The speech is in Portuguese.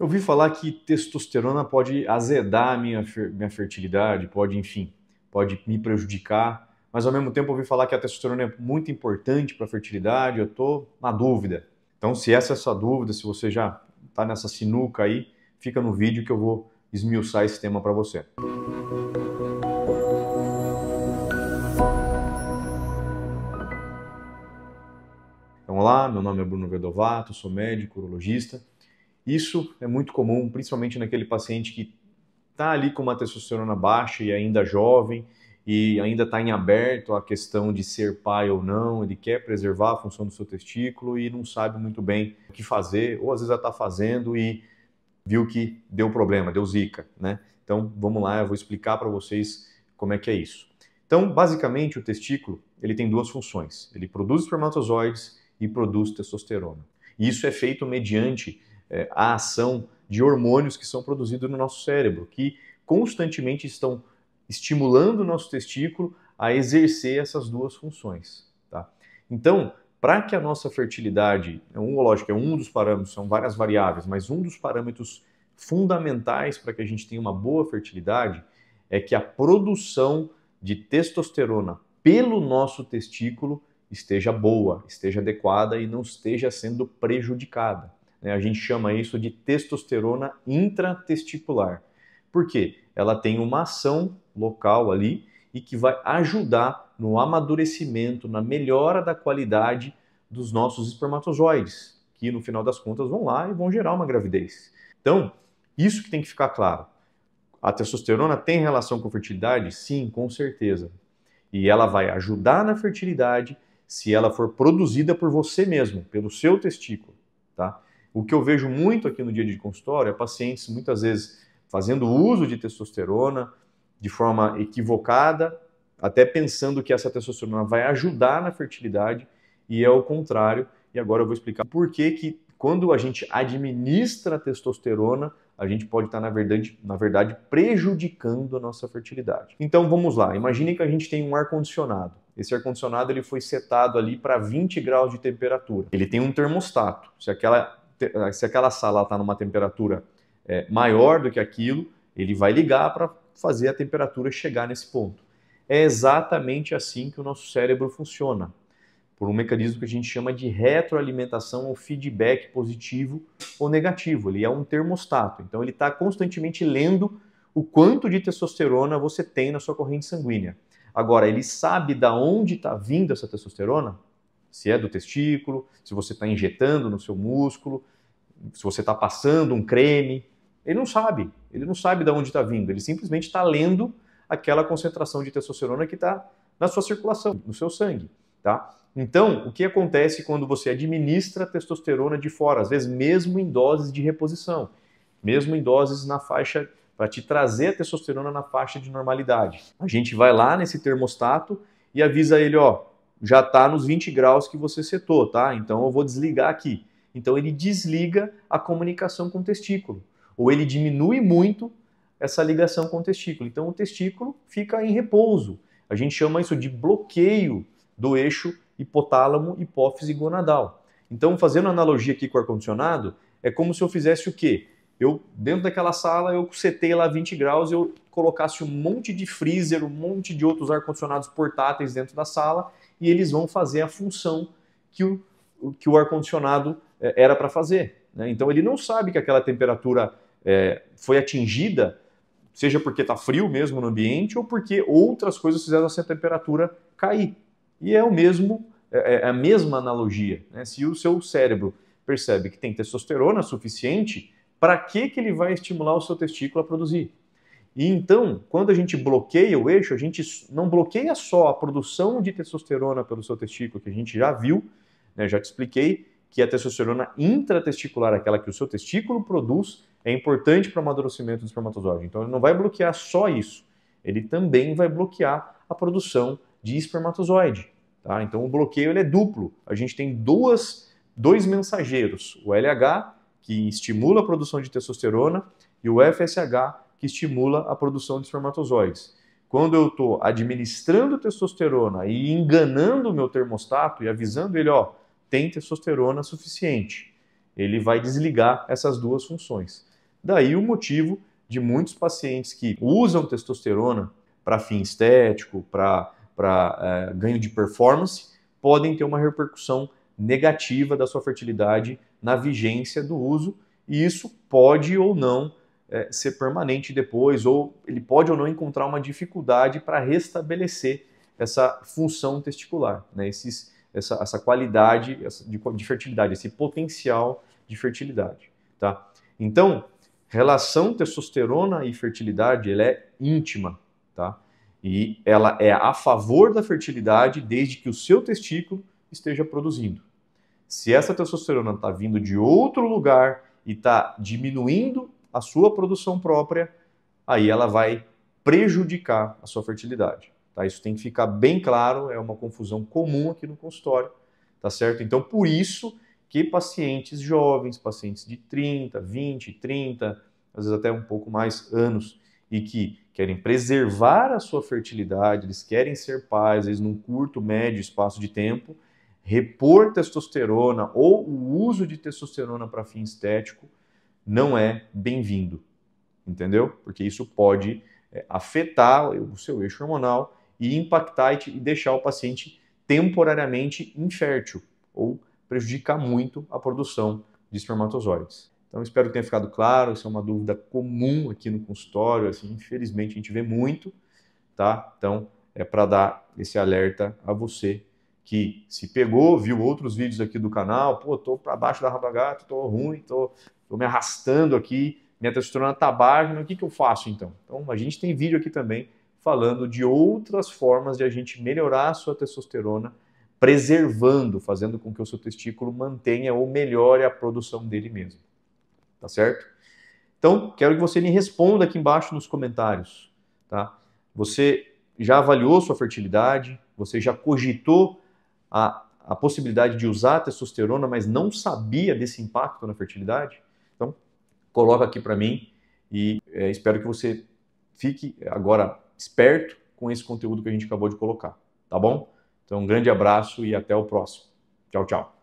Eu ouvi falar que testosterona pode azedar a minha, minha fertilidade, pode, enfim, pode me prejudicar, mas ao mesmo tempo ouvi falar que a testosterona é muito importante para a fertilidade, eu estou na dúvida. Então, se essa é a sua dúvida, se você já está nessa sinuca aí, fica no vídeo que eu vou esmiuçar esse tema para você. Então, olá, meu nome é Bruno Vedovato, sou médico, urologista isso é muito comum, principalmente naquele paciente que está ali com uma testosterona baixa e ainda jovem e ainda está em aberto a questão de ser pai ou não, ele quer preservar a função do seu testículo e não sabe muito bem o que fazer, ou às vezes já está fazendo e viu que deu problema, deu zica, né? Então vamos lá, eu vou explicar para vocês como é que é isso. Então, basicamente, o testículo ele tem duas funções: ele produz espermatozoides e produz testosterona. E isso é feito mediante é, a ação de hormônios que são produzidos no nosso cérebro, que constantemente estão estimulando o nosso testículo a exercer essas duas funções. Tá? Então, para que a nossa fertilidade, é um, lógico, é um dos parâmetros, são várias variáveis, mas um dos parâmetros fundamentais para que a gente tenha uma boa fertilidade é que a produção de testosterona pelo nosso testículo esteja boa, esteja adequada e não esteja sendo prejudicada. Né? A gente chama isso de testosterona intratesticular. Por quê? Ela tem uma ação local ali e que vai ajudar no amadurecimento, na melhora da qualidade dos nossos espermatozoides, que no final das contas vão lá e vão gerar uma gravidez. Então, isso que tem que ficar claro. A testosterona tem relação com fertilidade? Sim, com certeza. E ela vai ajudar na fertilidade se ela for produzida por você mesmo, pelo seu testículo, tá? O que eu vejo muito aqui no dia de consultório é pacientes muitas vezes fazendo uso de testosterona de forma equivocada, até pensando que essa testosterona vai ajudar na fertilidade e é o contrário. E agora eu vou explicar por que, que quando a gente administra testosterona, a gente pode estar, na verdade, na verdade, prejudicando a nossa fertilidade. Então vamos lá, imagine que a gente tem um ar-condicionado. Esse ar-condicionado ele foi setado ali para 20 graus de temperatura. Ele tem um termostato. Se aquela ah, se aquela sala está numa temperatura é, maior do que aquilo, ele vai ligar para fazer a temperatura chegar nesse ponto. É exatamente assim que o nosso cérebro funciona, por um mecanismo que a gente chama de retroalimentação ou feedback positivo ou negativo. Ele é um termostato, então ele está constantemente lendo o quanto de testosterona você tem na sua corrente sanguínea. Agora, ele sabe da onde está vindo essa testosterona? se é do testículo, se você está injetando no seu músculo, se você está passando um creme. Ele não sabe, ele não sabe de onde está vindo, ele simplesmente está lendo aquela concentração de testosterona que está na sua circulação, no seu sangue. Tá? Então, o que acontece quando você administra testosterona de fora, às vezes mesmo em doses de reposição, mesmo em doses na faixa para te trazer a testosterona na faixa de normalidade. A gente vai lá nesse termostato e avisa ele, ó, já está nos 20 graus que você setou, tá? Então eu vou desligar aqui. Então ele desliga a comunicação com o testículo, ou ele diminui muito essa ligação com o testículo. Então o testículo fica em repouso. A gente chama isso de bloqueio do eixo hipotálamo, hipófise gonadal. Então, fazendo analogia aqui com o ar-condicionado, é como se eu fizesse o quê? Eu, dentro daquela sala, eu setei lá 20 graus, e eu colocasse um monte de freezer, um monte de outros ar-condicionados portáteis dentro da sala e eles vão fazer a função que o, que o ar-condicionado é, era para fazer. Né? Então ele não sabe que aquela temperatura é, foi atingida, seja porque está frio mesmo no ambiente ou porque outras coisas fizeram essa temperatura cair. E é o mesmo, é, é, é a mesma analogia. Né? Se o seu cérebro percebe que tem testosterona suficiente, para que, que ele vai estimular o seu testículo a produzir? E então, quando a gente bloqueia o eixo, a gente não bloqueia só a produção de testosterona pelo seu testículo, que a gente já viu, né, já te expliquei, que a testosterona intratesticular, aquela que o seu testículo produz, é importante para o amadurecimento do espermatozoide. Então, ele não vai bloquear só isso, ele também vai bloquear a produção de espermatozoide. Tá? Então, o bloqueio ele é duplo. A gente tem duas, dois mensageiros, o LH, que estimula a produção de testosterona, e o FSH, que estimula a produção de espermatozoides. Quando eu estou administrando testosterona e enganando o meu termostato e avisando ele, ó, tem testosterona suficiente, ele vai desligar essas duas funções. Daí o motivo de muitos pacientes que usam testosterona para fim estético, para é, eh, ganho de performance, podem ter uma repercussão negativa da sua fertilidade na vigência do uso, e isso pode ou não é, ser permanente depois, ou ele pode ou não encontrar uma dificuldade para restabelecer essa função testicular, né? Esses, essa, essa qualidade essa, de, de fertilidade, esse potencial de fertilidade. Tá? Então, relação testosterona e fertilidade ela é íntima, tá? E ela é a favor da fertilidade desde que o seu testículo esteja produzindo. Se essa testosterona está vindo de outro lugar e está diminuindo a sua produção própria, aí ela vai prejudicar a sua fertilidade. Tá? Isso tem que ficar bem claro, é uma confusão comum aqui no consultório, tá certo? Então, por isso que pacientes jovens, pacientes de 30, 20, 30, às vezes até um pouco mais anos, e que querem preservar a sua fertilidade, eles querem ser pais, eles num curto, médio espaço de tempo, repor testosterona ou o uso de testosterona para fim estético, não é bem-vindo, entendeu? Porque isso pode é, afetar o seu eixo hormonal e impactar e deixar o paciente temporariamente infértil ou prejudicar muito a produção de espermatozoides. Então, espero que tenha ficado claro. Isso é uma dúvida comum aqui no consultório. Assim, infelizmente, a gente vê muito, tá? Então, é para dar esse alerta a você que se pegou, viu outros vídeos aqui do canal, pô, tô para baixo da rabagata, tô ruim, tô estou me arrastando aqui, minha testosterona está baixa, o que, que eu faço então? Então a gente tem vídeo aqui também falando de outras formas de a gente melhorar a sua testosterona, preservando, fazendo com que o seu testículo mantenha ou melhore a produção dele mesmo. Tá certo? Então, quero que você me responda aqui embaixo nos comentários, tá? Você já avaliou sua fertilidade? Você já cogitou a, a possibilidade de usar testosterona, mas não sabia desse impacto na fertilidade? coloca aqui para mim e é, espero que você fique agora esperto com esse conteúdo que a gente acabou de colocar, tá bom? Então, um grande abraço e até o próximo. Tchau, tchau.